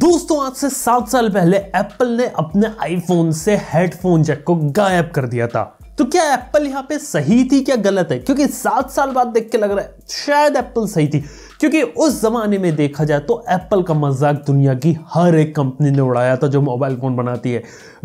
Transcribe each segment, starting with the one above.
दोस्तों आज से सात साल पहले एप्पल ने अपने आईफोन से हेडफोन जैक को गायब कर दिया था तो क्या एप्पल यहाँ पे सही थी क्या गलत है क्योंकि सात साल बाद देख के लग रहा है शायद एप्पल सही थी क्योंकि उस ज़माने में देखा जाए तो एप्पल का मजाक दुनिया की हर एक कंपनी ने उड़ाया था जो मोबाइल फ़ोन बनाती है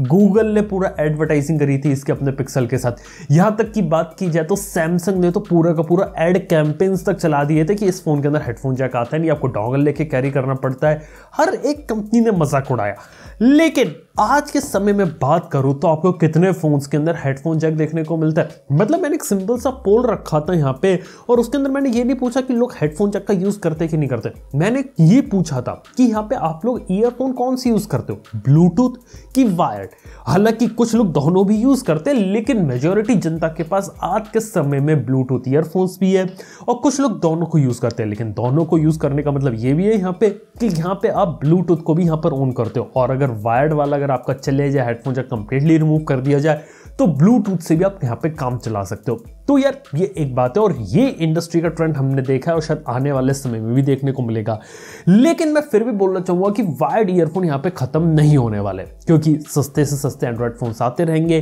गूगल ने पूरा एडवर्टाइजिंग करी थी इसके अपने पिक्सल के साथ यहाँ तक की बात की जाए तो सैमसंग ने तो पूरा का पूरा एड कैंपेन्स तक चला दिए थे कि इस फ़ोन के अंदर हेडफोन जैक आता है नहीं आपको डॉगल लेके कैरी करना पड़ता है हर एक कंपनी ने मजाक उड़ाया लेकिन आज के समय में बात करूँ तो आपको कितने फ़ोन्स के अंदर हेडफोन जैक देखने को मिलता है मतलब मैंने एक सिंपल सा पोल रखा था यहाँ पे और उसके अंदर मैंने ये नहीं पूछा कि लोग हेडफोन जैक का यूज़ करते कि नहीं करते मैंने ये पूछा था कि यहाँ पे आप लोग ईयरफोन कौन सी यूज़ करते हो ब्लूटूथ कि वायर्ड हालांकि कुछ लोग दोनों भी यूज़ करते हैं लेकिन मेजोरिटी जनता के पास आज के समय में ब्लूटूथ ईयरफोन्स भी है और कुछ लोग दोनों को यूज़ करते हैं लेकिन दोनों को यूज़ करने का मतलब ये भी है यहाँ पे कि यहाँ पे आप ब्लूटूथ को भी यहाँ पर ऑन करते हो और अगर वायर्ड वाला अगर अगर आपका चले जाए हेडफोन जब कंप्लीटली रिमूव कर दिया जाए तो ब्लूटूथ से भी आप यहाँ पे काम चला सकते हो तो यार ये एक बात है और ये इंडस्ट्री का ट्रेंड हमने देखा है और शायद आने वाले समय में भी देखने को मिलेगा लेकिन मैं फिर भी बोलना चाहूंगा कि वायर्ड ईयरफोन यहाँ पे ख़त्म नहीं होने वाले क्योंकि सस्ते से सस्ते एंड्रॉयड फोन आते रहेंगे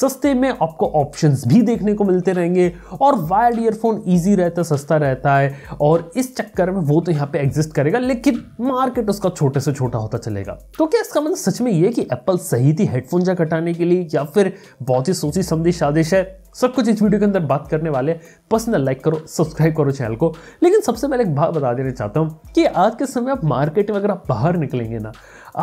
सस्ते में आपको ऑप्शन भी देखने को मिलते रहेंगे और वायर्ड ईयरफोन ईजी रहता है सस्ता रहता है और इस चक्कर में वो तो यहाँ पे एग्जिस्ट करेगा लेकिन मार्केट उसका छोटे से छोटा होता चलेगा तो क्या इसका मतलब सच में ये कि एप्पल सही थी हेडफोन जहाँ कटाने के लिए या फिर बहुत ही सोची समझी साजिश है सब कुछ इस वीडियो के अंदर बात करने वाले हैं पसंद लाइक करो सब्सक्राइब करो चैनल को लेकिन सबसे पहले एक बात बता देना चाहता हूँ कि आज के समय आप मार्केट में अगर आप बाहर निकलेंगे ना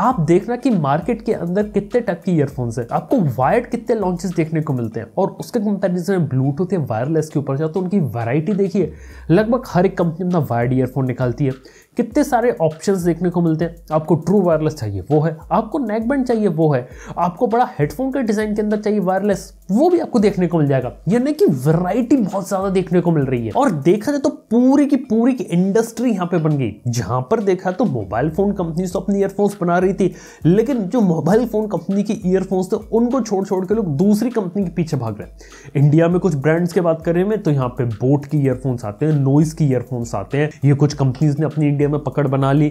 आप देखना कि मार्केट के अंदर कितने टाइप के ईयरफोन्स हैं आपको वायर्ड कितने लॉन्चेस देखने को मिलते हैं और उसके कंपेरिजन में ब्लूटूथ या वायरलेस के ऊपर जाओ तो उनकी वैरायटी देखिए लगभग हर एक कंपनी अपना वायर्ड ईयरफोन निकालती है कितने सारे ऑप्शन देखने को मिलते हैं आपको ट्रू वायरलेस चाहिए वो है आपको नेकबैंड चाहिए वो है आपको बड़ा हेडफोन के डिज़ाइन के अंदर चाहिए वायरलेस वो भी आपको देखने को मिल जाएगा यानी कि वैरायटी बहुत ज़्यादा देखने को मिल रही है और देखा जाए तो पूरी की पूरी की इंडस्ट्री यहाँ पे बन गई जहां पर देखा तो मोबाइल फ़ोन कंपनी तो अपनी ईयरफोन्स बना रही थी लेकिन जो मोबाइल फ़ोन कंपनी की ईयरफोन्स थे उनको छोड़ छोड़ के लोग दूसरी कंपनी के पीछे भाग रहे हैं इंडिया में कुछ ब्रांड्स की बात करें तो यहाँ पे बोट की ईयरफोन्स आते हैं नोइस की ईयरफोन्स आते हैं ये कुछ कंपनीज ने अपनी इंडिया मीडिया में पकड़ बना ली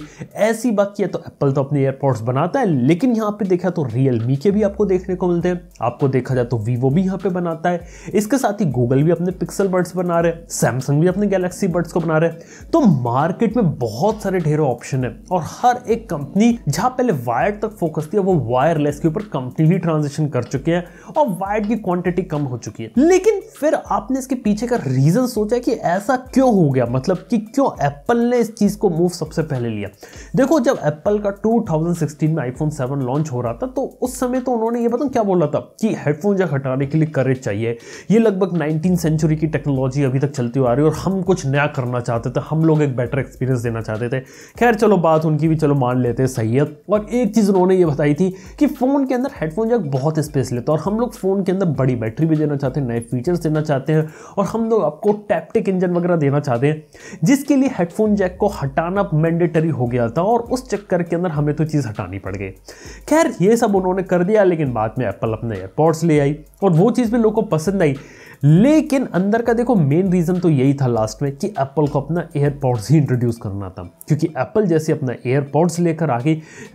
ऐसी बात की तो एप्पल तो अपने एयरपोर्ट्स बनाता है लेकिन यहाँ पे देखा तो रियल के भी आपको देखने को मिलते हैं आपको देखा जाए तो वीवो भी यहाँ पे बनाता है इसके साथ ही गूगल भी अपने पिक्सल बर्ड्स बना रहे हैं सैमसंग भी अपने गैलेक्सी बर्ड्स को बना रहे हैं तो मार्केट में बहुत सारे ढेरों ऑप्शन है और हर एक कंपनी जहाँ पहले वायर तक फोकस थी वो वायरलेस के ऊपर कंप्लीटली ट्रांजेक्शन कर चुके हैं और वायर की क्वांटिटी कम हो चुकी है लेकिन फिर आपने इसके पीछे का रीजन सोचा कि ऐसा क्यों हो गया मतलब कि क्यों एप्पल ने इस चीज को वो सबसे पहले लिया देखो जब एप्पल का 2016 में आईफोन 7 लॉन्च हो रहा था तो उस समय तो उन्होंने ये बताऊँ क्या बोला था कि हेडफोन जैक हटाने के लिए करेज चाहिए ये लगभग नाइनटीन सेंचुरी की टेक्नोलॉजी अभी तक चलती आ रही है और हम कुछ नया करना चाहते थे हम लोग एक बेटर एक्सपीरियंस देना चाहते थे खैर चलो बात उनकी भी चलो मान लेते हैं सही है और एक चीज़ उन्होंने ये बताई थी कि फ़ोन के अंदर हेडफोन जैक बहुत स्पेस लेता है और हम लोग फ़ोन के अंदर बड़ी बैटरी भी देना चाहते हैं नए फीचर्स देना चाहते हैं और हम लोग आपको टैप्टिक इंजन वगैरह देना चाहते हैं जिसके लिए हेडफोन जैक को हटाना हटाना मैंडेटरी हो गया था और उस चक्कर के अंदर हमें तो चीज़ हटानी पड़ गई खैर ये सब उन्होंने कर दिया लेकिन बाद में एप्पल अपने एयरपोर्ट्स ले आई और वो चीज़ भी लोगों को पसंद आई लेकिन अंदर का देखो मेन रीज़न तो यही था लास्ट में कि एप्पल को अपना एयरपॉड्स ही इंट्रोड्यूस करना था क्योंकि एप्पल जैसे अपना एयरपॉड्स लेकर आ गई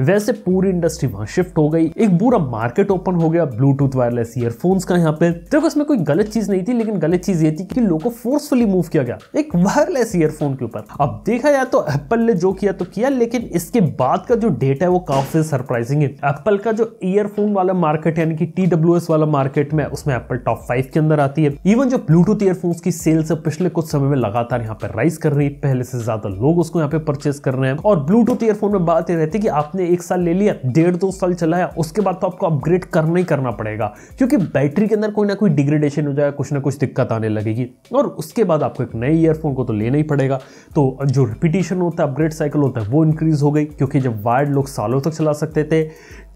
वैसे पूरी इंडस्ट्री वहां शिफ्ट हो गई एक पूरा मार्केट ओपन हो गया ब्लूटूथ वायरलेस ईयरफोन्स का यहाँ पे देखो इसमें कोई गलत चीज़ नहीं थी लेकिन गलत चीज़ ये थी कि लोगों को फोर्सफुली मूव किया गया एक वायरलेस ईयरफोन के ऊपर अब देखा जाए तो एप्पल ने जो किया तो किया लेकिन इसके बाद का जो डेटा है वो काफी सरप्राइजिंग है एप्पल का जो ईयरफोन वाला मार्केट यानी कि टी वाला मार्केट में उसमें एप्पल टॉप फाइव के अंदर आती है इवन जो ब्लूटूथ ईयरफोन्स की सेल्स पिछले कुछ समय में लगातार यहाँ पे राइज कर रही पहले से ज्यादा लोग उसको यहाँ पे परचेस कर रहे हैं और ब्लूटूथ ईयरफोन में बात यह रहती है कि आपने एक साल ले लिया डेढ़ दो साल चलाया उसके बाद तो आपको अपग्रेड करना ही करना पड़ेगा क्योंकि बैटरी के अंदर कोई ना कोई डिग्रेडेशन हो जाएगा कुछ ना कुछ दिक्कत आने लगेगी और उसके बाद आपको एक नए ईयरफोन को तो लेना ही पड़ेगा तो जो रिपीटेशन होता है अपग्रेड साइकिल होता है वो इंक्रीज हो गई क्योंकि जब वायर्ड लोग सालों तक चला सकते थे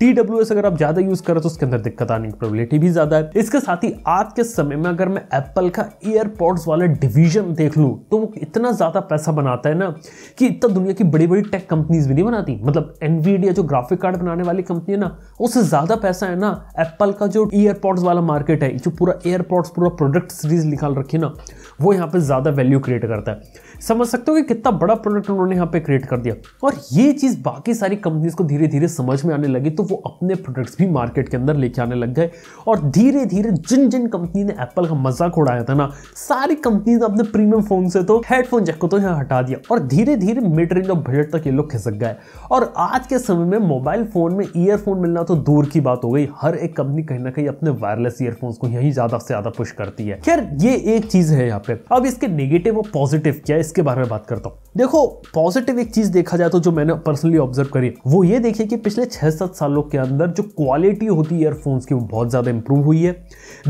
टी अगर आप ज्यादा यूज करें तो उसके अंदर दिक्कत आने की प्रोबेबिलिटी भी ज्यादा है इसके साथ ही आज के समय में अगर मैं एप्पल का एयरपॉड्स वाला डिवीजन देख लूँ तो वो इतना ज्यादा पैसा बनाता है ना कि इतना दुनिया की बड़ी बड़ी टेक कंपनीज भी नहीं बनाती मतलब एनवीडिया जो ग्राफिक कार्ड बनाने वाली कंपनी है ना उससे ज्यादा पैसा है ना एप्पल का जो एयरपॉड्स वाला मार्केट है जो पूरा एयरपोर्ट्स पूरा प्रोडक्ट सीरीज निकाल रखी ना वो यहाँ पे ज़्यादा वैल्यू क्रिएट करता है समझ सकते हो कि कितना बड़ा प्रोडक्ट उन्होंने यहाँ पे क्रिएट कर दिया और ये चीज़ बाकी सारी कंपनीज को धीरे धीरे समझ में आने लगी तो वो अपने प्रोडक्ट्स भी मार्केट के अंदर लेके आने लग गए और धीरे धीरे जिन जिन कंपनी ने एप्पल का मजाक उड़ाया था ना सारी कंपनी ने अपने प्रीमियम फोन से तो हेडफोन जैक को तो यहाँ हटा दिया और धीरे धीरे मिड रेंज ऑफ बजट तक ये लोग खिसक गए और आज के समय में मोबाइल फ़ोन में ईयरफोन मिलना तो दूर की बात हो गई हर एक कंपनी कहीं ना कहीं अपने वायरलेस ईयरफोन को यही ज़्यादा से ज़्यादा पुश करती है खैर ये एक चीज़ है यहाँ पे अब इसके नेगेटिव और पॉजिटिव क्या है इसके बारे में बात करता हूँ देखो पॉजिटिव एक चीज़ देखा जाए तो जो मैंने पर्सनली ऑब्जर्व करी वो ये देखिए कि पिछले छह सात सालों लोग के अंदर जो क्वालिटी होती है ईयरफोन्स की वो बहुत ज़्यादा इंप्रूव हुई है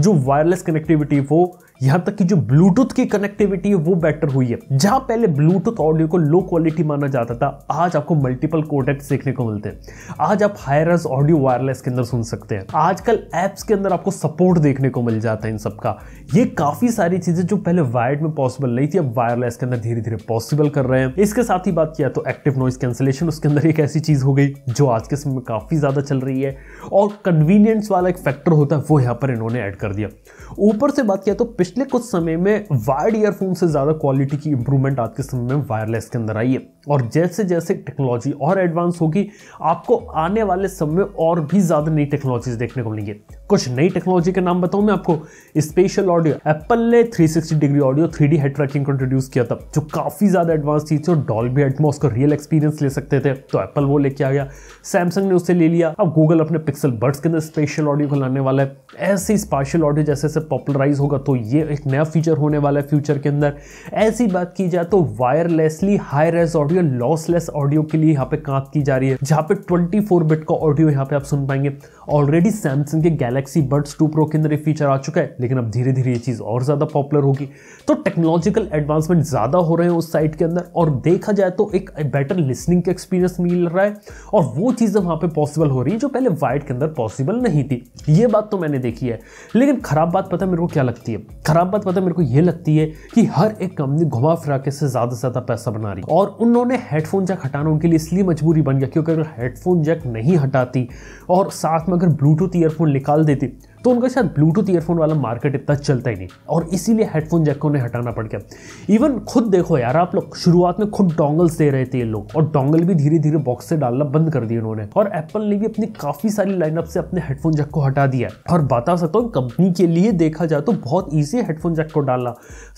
जो वायरलेस कनेक्टिविटी वो यहां तक कि जो ब्लूटूथ की कनेक्टिविटी है वो बेटर हुई है जहां पहले ब्लूटूथ ऑडियो को लो क्वालिटी माना जाता था आज आपको मल्टीपल कोडेक्स देखने को मिलते हैं आज आप हायर ऑडियो वायरलेस के अंदर सुन सकते हैं आजकल एप्स के अंदर आपको सपोर्ट देखने को मिल जाता है इन सबका ये काफी सारी चीजें जो पहले वायर्ड में पॉसिबल नहीं थी अब वायरलेस के अंदर धीरे धीरे पॉसिबल कर रहे हैं इसके साथ ही बात किया तो एक्टिव नॉइस कैंसिलेशन उसके अंदर एक ऐसी चीज हो गई जो आज के समय में काफी ज्यादा चल रही है और कन्वीनियंस वाला एक फैक्टर होता है वो यहाँ पर इन्होंने ऐड कर दिया ऊपर से बात किया तो पिछले कुछ समय में वायर्ड ईयरफोन से ज़्यादा क्वालिटी की इंप्रूवमेंट आज के समय में वायरलेस के अंदर आई है और जैसे जैसे टेक्नोलॉजी और एडवांस होगी आपको आने वाले समय में और भी ज़्यादा नई टेक्नोलॉजीज देखने को मिलेंगी कुछ नई टेक्नोलॉजी के नाम बताऊं मैं आपको स्पेशल ऑडियो एप्पल ने 360 degree audio 3D D head tracking को इंट्रोड्यूस किया था जो काफ़ी ज़्यादा एडवांस चीज़ थी और भी एटमॉस का रियल एक्सपीरियंस ले सकते थे तो एप्पल वो लेके आ गया सैमसंग ने उसे ले लिया अब गूगल अपने पिक्सल बर्ड्स के अंदर स्पेशल ऑडियो को लाने वाला है ऐसे स्पेशल ऑडियो जैसे जैसे पॉपुलराइज होगा तो ये एक नया फीचर होने वाला है फ्यूचर के अंदर ऐसी बात की जाए तो wirelessly high res audio lossless audio के लिए यहाँ पे कांत की जा रही है जहाँ पे ट्वेंटी बिट का ऑडियो यहाँ पे आप सुन पाएंगे ऑलरेडी सैमसंग के Galaxy Galaxy Buds two Pro के अंदर ये फीचर आ चुका है लेकिन अब धीरे धीरे ये चीज़ और ज़्यादा पॉपुलर होगी तो टेक्नोलॉजिकल एडवांसमेंट ज़्यादा हो रहे हैं उस साइट के अंदर और देखा जाए तो एक बेटर लिसनिंग का एक्सपीरियंस मिल रहा है और वो चीज़ें वहाँ पर पॉसिबल हो रही है जो पहले वाइट के अंदर पॉसिबल नहीं थी ये बात तो मैंने देखी है लेकिन खराब बात पता मेरे को क्या लगती है खराब बात पता मेरे को ये लगती है कि हर एक कंपनी घुमा फिरा के से ज़्यादा से ज़्यादा पैसा बना रही और उन्होंने हेडफोन जैक हटाना उनके लिए इसलिए मजबूरी बन गया क्योंकि अगर हेडफोन जैक नहीं हटाती और साथ में अगर ब्लूटूथ ईयरफोन निकाल देते तो उनके साथ ब्लूटूथ ईयरफोन वाला मार्केट इतना चलता ही नहीं और इसीलिए हेडफोन जैक को उन्हें हटाना पड़ गया इवन खुद देखो यार आप लोग शुरुआत में खुद डोंगल्स दे रहे थे ये लोग और डोंगल भी धीरे धीरे बॉक्स से डालना बंद कर दिया उन्होंने और एप्पल ने भी अपनी काफ़ी सारी लाइनअप से अपने हेडफोन जैक को हटा दिया और बता सकता हूँ कंपनी के लिए देखा जाए तो बहुत ईजी है हेडफोन जैक को डालना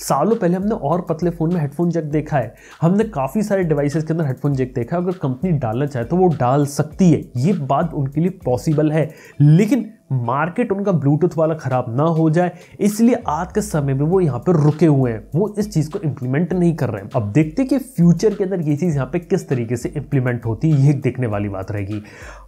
सालों पहले हमने और पतले फ़ोन में हेडफोन जैक देखा है हमने काफ़ी सारे डिवाइसेस के अंदर हेडफोन जैक देखा है अगर कंपनी डालना चाहे तो वो डाल सकती है ये बात उनके लिए पॉसिबल है लेकिन मार्केट उनका ब्लूटूथ वाला ख़राब ना हो जाए इसलिए आज के समय में वो यहाँ पर रुके हुए हैं वो इस चीज़ को इम्प्लीमेंट नहीं कर रहे हैं अब देखते कि फ्यूचर के अंदर ये चीज़ यहाँ पे किस तरीके से इम्प्लीमेंट होती है ये देखने वाली बात रहेगी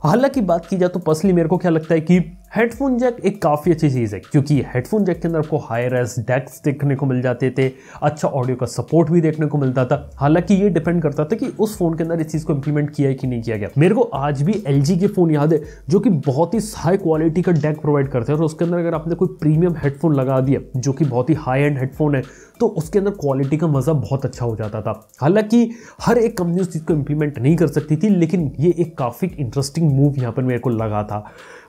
हालांकि बात की जाए तो पर्सनली मेरे को क्या लगता है कि हेडफोन जैक एक काफ़ी अच्छी चीज़ है क्योंकि हेडफोन जैक के अंदर आपको हाई रेस डेक्स देखने को मिल जाते थे अच्छा ऑडियो का सपोर्ट भी देखने को मिलता था हालांकि ये डिपेंड करता था कि उस फोन के अंदर इस चीज़ को इंप्लीमेंट किया है कि नहीं किया गया मेरे को आज भी एल के फ़ोन याद है जो कि बहुत ही हाई क्वालिटी का डेक प्रोवाइड करते हैं और उसके अंदर अगर आपने कोई प्रीमियम हेडफोन लगा दिया जो कि बहुत ही हाई एंड हेडफोन है तो उसके अंदर क्वालिटी का मज़ा बहुत अच्छा हो जाता था हालांकि हर एक कंपनी उस चीज़ को इंप्लीमेंट नहीं कर सकती थी लेकिन ये एक काफ़ी इंटरेस्टिंग मूव यहाँ पर मेरे को लगा था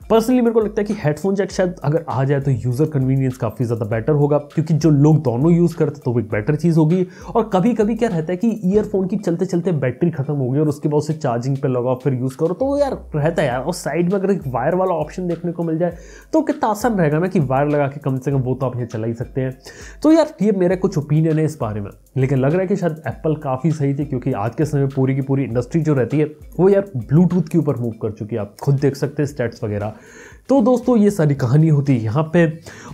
पर्सनली मेरे को लगता है कि हेडफोन जैक शायद अगर आ जाए तो यूज़र कन्वीनियंस काफ़ी ज़्यादा बेटर होगा क्योंकि जो लोग दोनों यूज़ करते तो वो एक बेटर चीज़ होगी और कभी कभी क्या रहता है कि ईयरफोन की चलते चलते बैटरी खत्म होगी और उसके बाद उसे चार्जिंग पर लगाओ फिर यूज़ करो तो यार रहता है यार और साइड में अगर एक वायर वाला ऑप्शन देखने को मिल जाए तो कितना आसान रहेगा ना कि वायर लगा के कम से कम वो तो आप ये चला ही सकते हैं तो यार ये मेरा कुछ ओपिनियन है इस बारे में लेकिन लग रहा है कि शायद एप्पल काफ़ी सही थी क्योंकि आज के समय पूरी की पूरी इंडस्ट्री जो रहती है वो यार ब्लूटूथ के ऊपर मूव कर चुकी है आप खुद देख सकते हैं स्टेट्स वगैरह तो दोस्तों ये सारी कहानी होती है यहाँ पे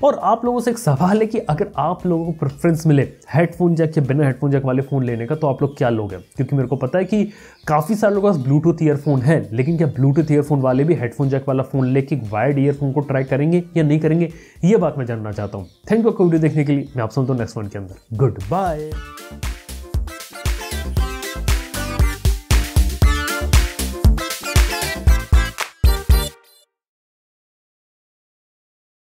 और आप लोगों से एक सवाल है कि अगर आप लोगों को प्रेफरेंस मिले हेडफोन जैक या बिना हेडफोन जैक वाले फ़ोन लेने का तो आप लोग क्या लोगे क्योंकि मेरे को पता है कि काफ़ी सारे लोगों के पास ब्लूटूथ ईयरफोन है लेकिन क्या ब्लूटूथ ईयरफोन वाले भी हेडफोन जैक वाला फ़ोन लेके वायर्ड ईयरफोन को ट्राई करेंगे या नहीं करेंगे ये बात मैं जानना चाहता हूँ थैंक यू आपको वीडियो देखने के लिए मैं आप सुनता हूँ नेक्स्ट वन के अंदर गुड बाय